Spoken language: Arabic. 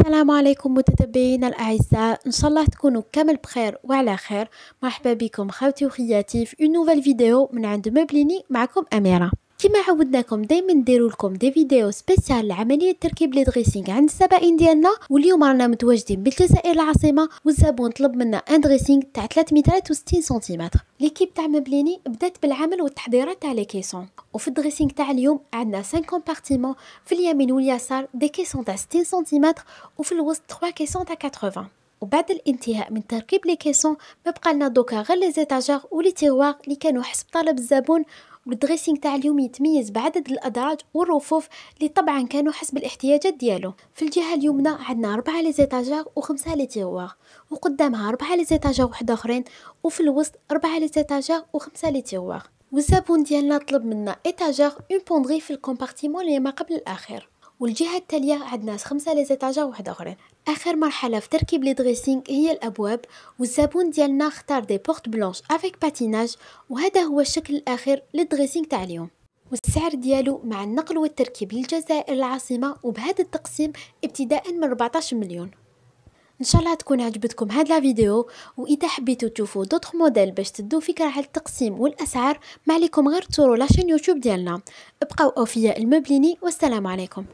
السلام عليكم متتبعينا الاعزاء ان شاء الله تكونوا كامل بخير وعلى خير مرحبا بكم خوتي وخياتي في اون نوفيل فيديو من عند مبليني معكم اميره كما عودناكم دائما نديروا لكم دي فيديو سبيسيال لعمليه تركيب لي دريسينغ عند السبائن ديالنا واليوم رانا متواجدين بالجزائر العاصمه والزبون طلب منا ان دريسينغ تاع 363 سنتيمتر ليكيب تاع مبليني بدات بالعمل والتحضيرات تاع لي كيسون وفي الدريسينغ تاع اليوم عندنا 5 كومبارتيمون في اليمين واليسار دي كيسون تاع 60 سنتيمتر وفي الوسط 3 كيسون تاع 80 وبعد الانتهاء من تركيب لي كيسون مبقى لنا دوكا غير لي و لي تيغوار لي كانوا حسب طلب الزبون والدريسينغ تاع اليوم يتميز بعدد الادراج والرفوف اللي طبعا كانوا حسب الاحتياجات ديالو في الجهه اليمنى عندنا أربعة لي و وخمسة لي و وقدامها أربعة لي زيتاجير واحد اخرين وفي الوسط أربعة لي و وخمسة لي و والزبون ديالنا طلب منا ايتاجير اون بوندري في الكومبارتيمون اللي ما قبل الاخر والجهة التالية عندنا خمسة ليزيتاجا وحدة اخرين اخر مرحلة في تركيب لي دريسينغ هي الابواب والزبون ديالنا اختار دي بورت بلونش افيك باتيناج وهذا هو الشكل الاخير للدريسينغ تاع اليوم والسعر ديالو مع النقل والتركيب للجزائر العاصمة وبهذا التقسيم ابتداء من 14 مليون ان شاء الله تكون عجبتكم هاد لا فيديو واذا حبيتو تشوفوا دوطخ موديل باش تدو فكره على التقسيم والاسعار ما عليكم غير تزوروا لاشين يوتيوب ديالنا ابقاو اوفياء المبليني والسلام عليكم